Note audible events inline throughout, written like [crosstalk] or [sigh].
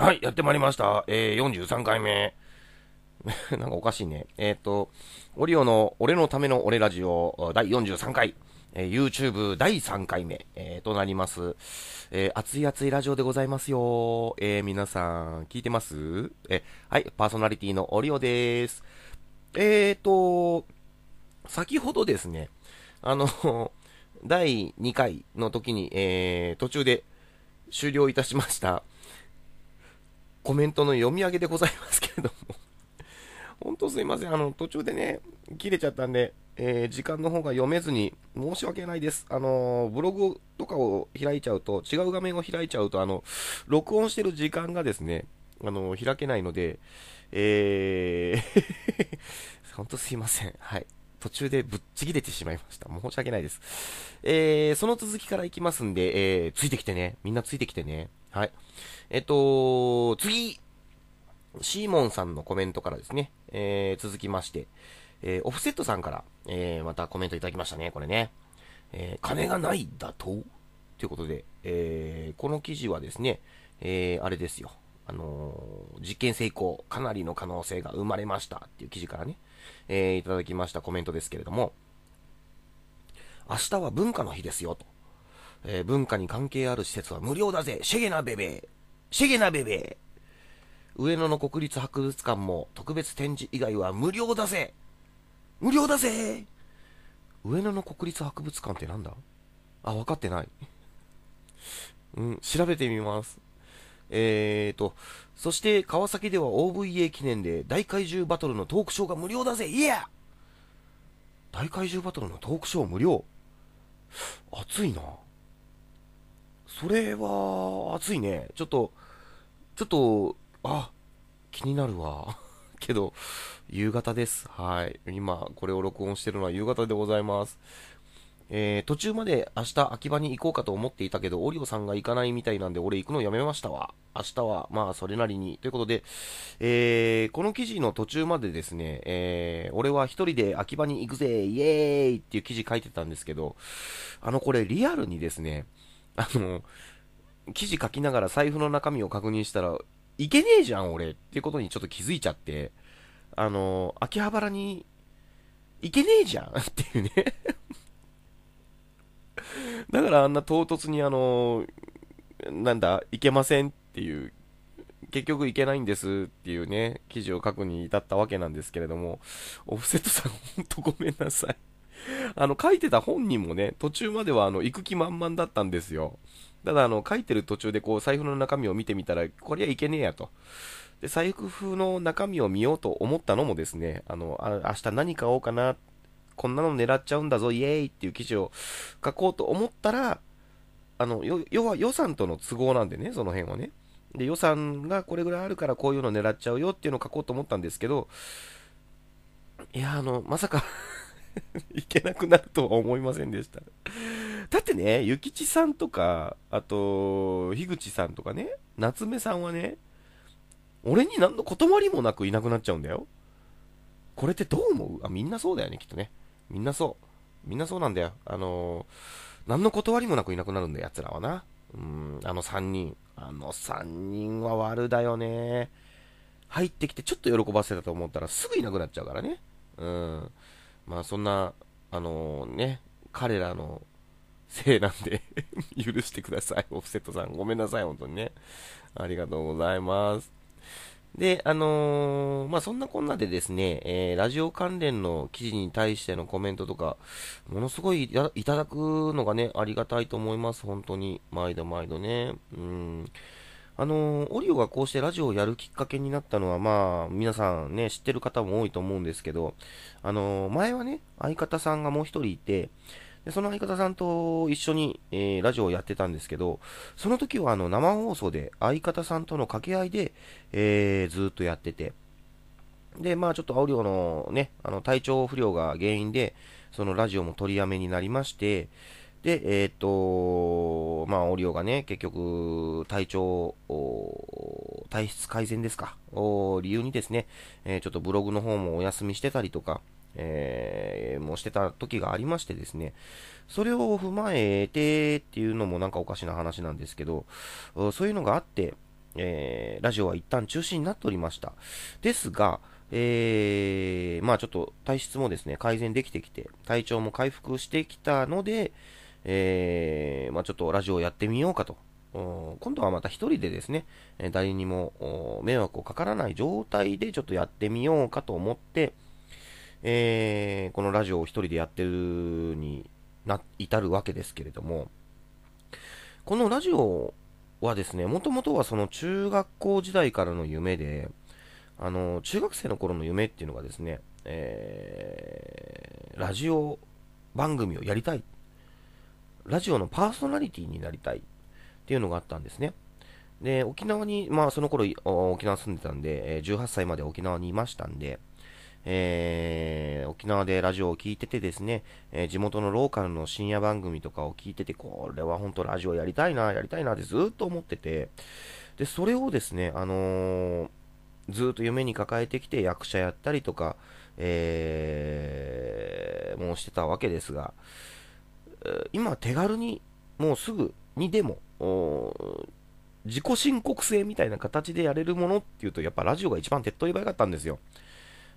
はい、やってまいりました。えー、43回目。[laughs] なんかおかしいね。えっ、ー、と、オリオの俺のための俺ラジオ第43回、えー、YouTube 第3回目、えー、となります。えー、熱い熱いラジオでございますよ。えー、皆さん、聞いてますえ、はい、パーソナリティのオリオです。えっ、ー、と、先ほどですね、あの、第2回の時に、えー、途中で終了いたしました。コメントの読み上げでございますけれども [laughs] 本当すいません。あの、途中でね、切れちゃったんで、えー、時間の方が読めずに、申し訳ないです。あの、ブログとかを開いちゃうと、違う画面を開いちゃうと、あの、録音してる時間がですね、あの、開けないので、えー [laughs] 本当すいません。はい。途中でぶっちぎれてしまいました。申し訳ないです。えー、その続きから行きますんで、えー、ついてきてね。みんなついてきてね。はい。えっと、次、シーモンさんのコメントからですね、えー、続きまして、えー、オフセットさんから、えー、またコメントいただきましたね、これね。えー、金がないだとということで、えー、この記事はですね、えー、あれですよ。あのー、実験成功、かなりの可能性が生まれましたっていう記事からね、えー、いただきましたコメントですけれども、明日は文化の日ですよ、と。えー、文化に関係ある施設は無料だぜシェゲナベベシェゲナベベ上野の国立博物館も特別展示以外は無料だぜ無料だぜ上野の国立博物館ってなんだあ、分かってない。うん、調べてみます。えーと、そして川崎では OVA 記念で大怪獣バトルのトークショーが無料だぜいや大怪獣バトルのトークショー無料熱いな。それは、熱いね。ちょっと、ちょっと、あ、気になるわ。[laughs] けど、夕方です。はい。今、これを録音してるのは夕方でございます。えー、途中まで明日秋葉に行こうかと思っていたけど、オリオさんが行かないみたいなんで、俺行くのやめましたわ。明日は、まあ、それなりに。ということで、えー、この記事の途中までですね、えー、俺は一人で秋葉に行くぜ、イエーイっていう記事書いてたんですけど、あの、これリアルにですね、あの、記事書きながら財布の中身を確認したら、いけねえじゃん、俺ってことにちょっと気づいちゃって、あの、秋葉原に、いけねえじゃん [laughs] っていうねだからあんな唐突にあの、なんだ、いけませんっていう、結局いけないんですっていうね、記事を書くに至ったわけなんですけれども、オフセットさん、ほんとごめんなさいあの、書いてた本人もね、途中まではあの、行く気満々だったんですよ。ただ、あの、書いてる途中でこう、財布の中身を見てみたら、これはいけねえやと。で、財布の中身を見ようと思ったのもですね、あの、あ明日何買おうかな、こんなの狙っちゃうんだぞ、イエーイっていう記事を書こうと思ったら、あの、要は予算との都合なんでね、その辺をね。で、予算がこれぐらいあるからこういうの狙っちゃうよっていうのを書こうと思ったんですけど、いや、あの、まさか行 [laughs] けなくなるとは思いませんでした。だってね、諭吉さんとか、あと、樋口さんとかね、夏目さんはね、俺に何の断りもなくいなくなっちゃうんだよ。これってどう思うあ、みんなそうだよね、きっとね。みんなそう。みんなそうなんだよ。あのー、何の断りもなくいなくなるんだよ、奴らはな。うん、あの3人。あの3人は悪だよね。入ってきてちょっと喜ばせたと思ったらすぐいなくなっちゃうからね。うん。まあそんな、あのー、ね、彼らのせいなんで [laughs] 許してください、オフセットさん。ごめんなさい、本当にね。ありがとうございます。で、あのー、まあ、そんなこんなでですね、えー、ラジオ関連の記事に対してのコメントとか、ものすごいいただくのがね、ありがたいと思います、本当に。毎度毎度ね。うん。あのー、オリオがこうしてラジオをやるきっかけになったのは、まあ、皆さんね、知ってる方も多いと思うんですけど、あのー、前はね、相方さんがもう一人いて、で、その相方さんと一緒に、えー、ラジオをやってたんですけど、その時はあの、生放送で相方さんとの掛け合いで、えー、ずっとやってて、で、まあちょっとオリオのね、あの、体調不良が原因で、そのラジオも取りやめになりまして、で、えっ、ー、と、まあ、オリオがね、結局、体調、体質改善ですか、を理由にですね、えー、ちょっとブログの方もお休みしてたりとか、えー、もうしてた時がありましてですね、それを踏まえてっていうのもなんかおかしな話なんですけど、そういうのがあって、えー、ラジオは一旦中止になっておりました。ですが、えー、まあちょっと体質もですね、改善できてきて、体調も回復してきたので、えー、まあ、ちょっとラジオをやってみようかと。今度はまた一人でですね、誰にも迷惑をかからない状態でちょっとやってみようかと思って、えー、このラジオを一人でやってるにな、至るわけですけれども、このラジオはですね、もともとはその中学校時代からの夢で、あの、中学生の頃の夢っていうのがですね、えー、ラジオ番組をやりたいラジオのパーソナリティになりたいっていうのがあったんですね。で、沖縄に、まあその頃沖縄住んでたんで、18歳まで沖縄にいましたんで、えー、沖縄でラジオを聴いててですね、えー、地元のローカルの深夜番組とかを聞いてて、これは本当ラジオやりたいな、やりたいなってずっと思ってて、で、それをですね、あのー、ずっと夢に抱えてきて役者やったりとか、えー、もうしてたわけですが、今手軽にもうすぐにでも自己申告制みたいな形でやれるものっていうとやっぱラジオが一番手っ取り早かったんですよ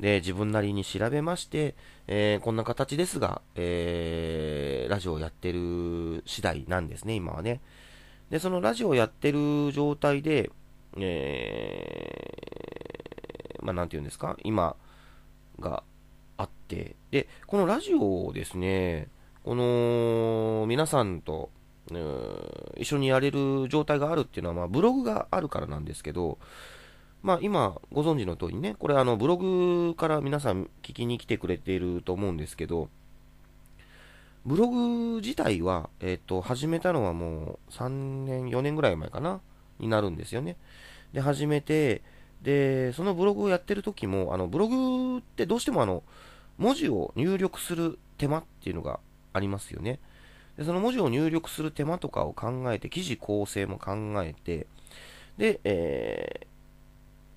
で自分なりに調べまして、えー、こんな形ですが、えー、ラジオをやってる次第なんですね今はねでそのラジオをやってる状態でえー、まあなんて言うんですか今があってでこのラジオをですねこの、皆さんと、一緒にやれる状態があるっていうのは、まあ、ブログがあるからなんですけど、まあ、今、ご存知の通りね、これ、あの、ブログから皆さん聞きに来てくれていると思うんですけど、ブログ自体は、えっ、ー、と、始めたのはもう3年、4年ぐらい前かな、になるんですよね。で、始めて、で、そのブログをやってる時も、あの、ブログってどうしてもあの、文字を入力する手間っていうのがありますよね。で、その文字を入力する手間とかを考えて、記事構成も考えて、で、え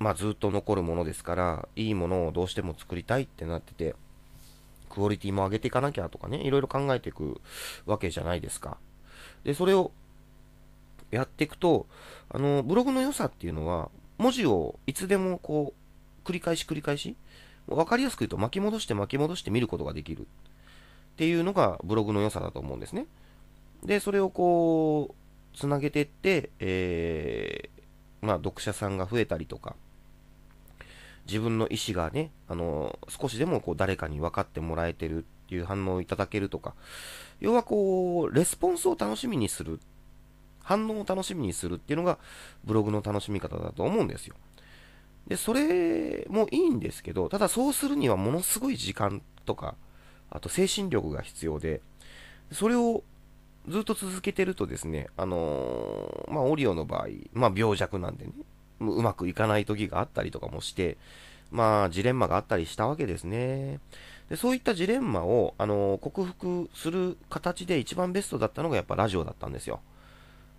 ー、まあずっと残るものですから、いいものをどうしても作りたいってなってて、クオリティも上げていかなきゃとかね、いろいろ考えていくわけじゃないですか。で、それをやっていくと、あの、ブログの良さっていうのは、文字をいつでもこう、繰り返し繰り返し、わかりやすく言うと巻き戻して巻き戻して見ることができる。っていうのがブログの良さだと思うんですね。で、それをこう、つなげていって、えー、まあ、読者さんが増えたりとか、自分の意思がね、あの、少しでもこう誰かに分かってもらえてるっていう反応をいただけるとか、要はこう、レスポンスを楽しみにする、反応を楽しみにするっていうのが、ブログの楽しみ方だと思うんですよ。で、それもいいんですけど、ただそうするにはものすごい時間とか、あと精神力が必要で、それをずっと続けてるとですね、あのー、まあ、オリオの場合、まあ、病弱なんでね、うまくいかない時があったりとかもして、まあ、ジレンマがあったりしたわけですね。でそういったジレンマを、あのー、克服する形で一番ベストだったのがやっぱラジオだったんですよ。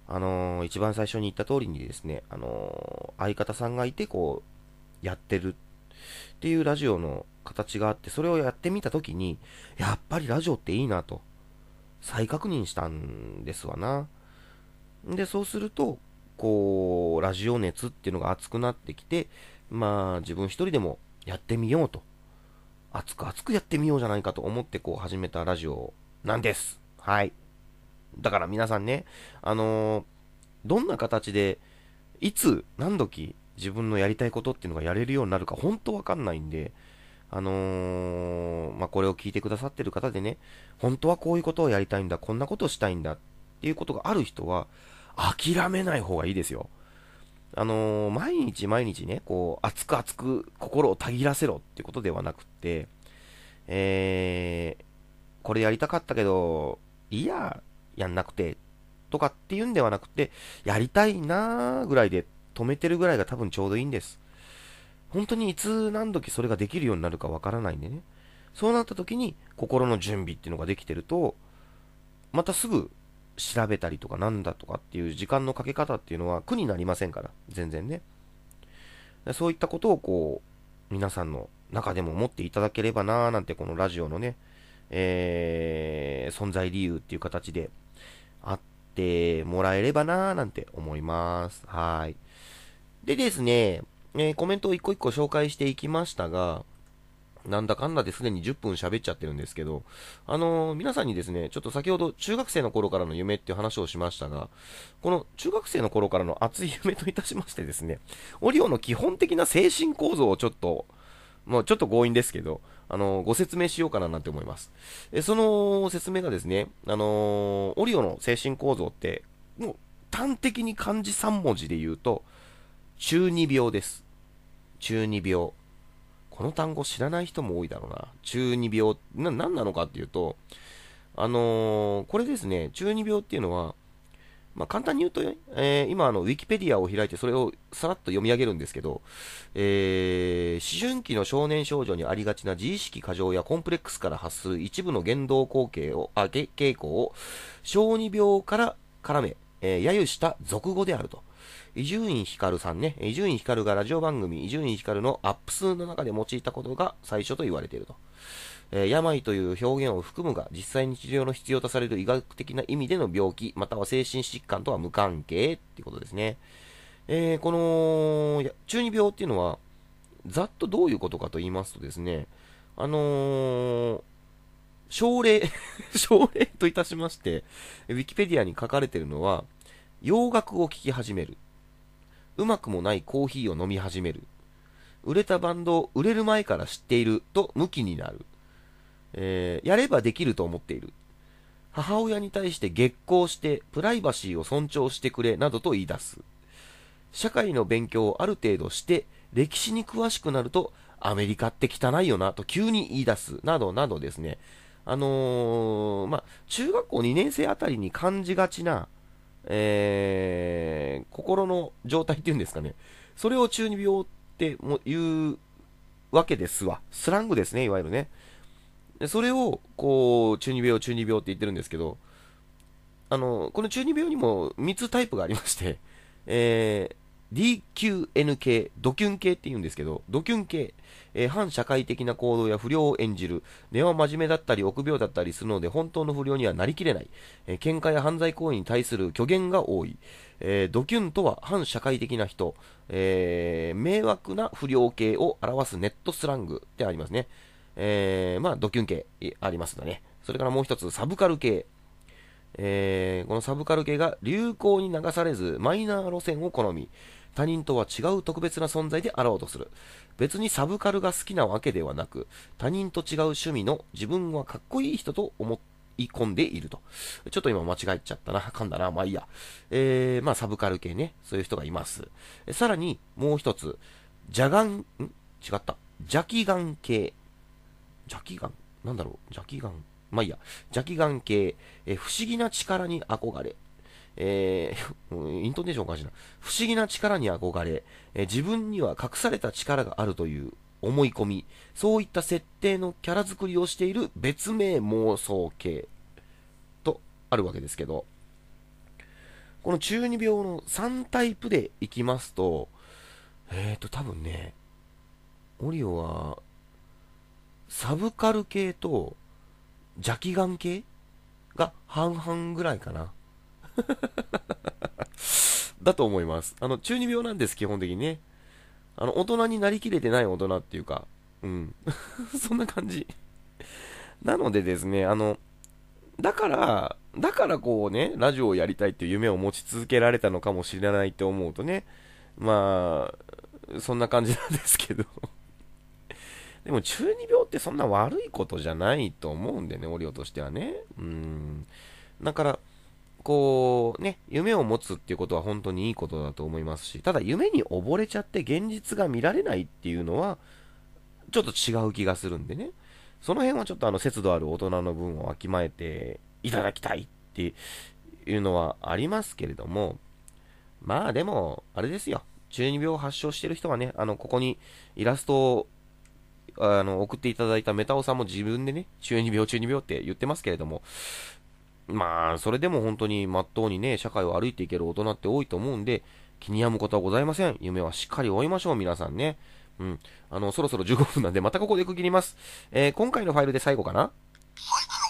あのー、一番最初に言った通りにですね、あのー、相方さんがいて、こう、やってるっていうラジオの形があって、それをやってみたときに、やっぱりラジオっていいなと、再確認したんですわな。で、そうすると、こう、ラジオ熱っていうのが熱くなってきて、まあ、自分一人でもやってみようと。熱く熱くやってみようじゃないかと思って、こう、始めたラジオなんです。はい。だから皆さんね、あのー、どんな形で、いつ、何時、自分のやりたいことっていうのがやれるようになるか、本当わかんないんで、あのー、まあ、これを聞いてくださってる方でね、本当はこういうことをやりたいんだ、こんなことをしたいんだっていうことがある人は、諦めない方がいいですよ。あのー、毎日毎日ね、こう、熱く熱く心をたぎらせろってことではなくって、えー、これやりたかったけど、いや、やんなくて、とかっていうんではなくて、やりたいなーぐらいで止めてるぐらいが多分ちょうどいいんです。本当にいつ何時それができるようになるかわからないんでね。そうなった時に心の準備っていうのができてると、またすぐ調べたりとかなんだとかっていう時間のかけ方っていうのは苦になりませんから、全然ね。そういったことをこう、皆さんの中でも持っていただければなぁなんてこのラジオのね、えー、存在理由っていう形であってもらえればなぁなんて思います。はい。でですね、えー、コメントを一個一個紹介していきましたが、なんだかんだですでに10分喋っちゃってるんですけど、あのー、皆さんにですね、ちょっと先ほど中学生の頃からの夢っていう話をしましたが、この中学生の頃からの熱い夢といたしましてですね、オリオの基本的な精神構造をちょっと、もうちょっと強引ですけど、あのー、ご説明しようかななんて思います。えその説明がですね、あのオリオの精神構造って、もう端的に漢字3文字で言うと、中二病です。中二病。この単語知らない人も多いだろうな。中二病、な、何なのかっていうと、あのー、これですね、中二病っていうのは、まあ、簡単に言うと、ね、えー、今あの、ウィキペディアを開いてそれをさらっと読み上げるんですけど、えー、思春期の少年少女にありがちな自意識過剰やコンプレックスから発する一部の言動光景を、あ、傾向を、小児病から絡め、えー、揶揄した俗語であると。伊集院光さんね、伊集院光がラジオ番組、伊集院光のアップ数の中で用いたことが最初と言われていると。え病という表現を含むが、実際に治療の必要とされる医学的な意味での病気、または精神疾患とは無関係っていうことですね。えー、この、中二病っていうのは、ざっとどういうことかと言いますとですね、あのー、症例 [laughs] 症例といたしまして、ウィキペディアに書かれているのは、洋楽を聴き始める。うまくもないコーヒーを飲み始める。売れたバンドを売れる前から知っていると無きになる。えー、やればできると思っている。母親に対して激高してプライバシーを尊重してくれなどと言い出す。社会の勉強をある程度して歴史に詳しくなるとアメリカって汚いよなと急に言い出すなどなどですね。あのー、まあ、中学校2年生あたりに感じがちな、えー、心の状態っていうんですかね。それを中二病っても言うわけですわ。スラングですね、いわゆるね。それを、こう、中二病、中二病って言ってるんですけど、あの、この中二病にも3つタイプがありまして、えー、DQN 系、ドキュン系って言うんですけど、ドキュン系、えー、反社会的な行動や不良を演じる、根は真面目だったり臆病だったりするので本当の不良にはなりきれない、えー、喧嘩や犯罪行為に対する虚言が多い、えー、ドキュンとは反社会的な人、えー、迷惑な不良系を表すネットスラングってありますね。えー、まあ、ドキュン系ありますだね。それからもう一つ、サブカル系。えー、このサブカル系が流行に流されず、マイナー路線を好み、他人とは違う特別な存在であろうとする。別にサブカルが好きなわけではなく、他人と違う趣味の自分はかっこいい人と思い込んでいると。ちょっと今間違えちゃったな。噛んだな。まあいいや。えー、まあサブカル系ね。そういう人がいます。さらに、もう一つ。邪眼、ん違った。ジャキガン系。ジャキガンなんだろうジャキガン。まあいいや。ジャキガン系。え不思議な力に憧れ。えー、[laughs] イントネーションおかしいな。不思議な力に憧れ、えー、自分には隠された力があるという思い込み、そういった設定のキャラ作りをしている別名妄想系とあるわけですけど、この中二病の3タイプでいきますと、えっ、ー、と、多分ね、オリオは、サブカル系と、邪気眼系が半々ぐらいかな。[laughs] だと思います。あの、中二病なんです、基本的にね。あの、大人になりきれてない大人っていうか、うん。[laughs] そんな感じ。なのでですね、あの、だから、だからこうね、ラジオをやりたいっていう夢を持ち続けられたのかもしれないって思うとね、まあ、そんな感じなんですけど。[laughs] でも中二病ってそんな悪いことじゃないと思うんでね、オリオとしてはね。うん。だから、こうね、夢を持つっていうことは本当にいいことだと思いますし、ただ夢に溺れちゃって現実が見られないっていうのは、ちょっと違う気がするんでね。その辺はちょっとあの、節度ある大人の分をわきまえていただきたいっていうのはありますけれども、まあでも、あれですよ。中二病を発症してる人はね、あの、ここにイラストをあの、送っていただいたメタオさんも自分でね、中二病、中二病って言ってますけれども、まあ、それでも本当にまっとうにね、社会を歩いていける大人って多いと思うんで、気に病むことはございません。夢はしっかり追いましょう、皆さんね。うん。あの、そろそろ15分なんで、またここで区切ります。えー、今回のファイルで最後かなはい。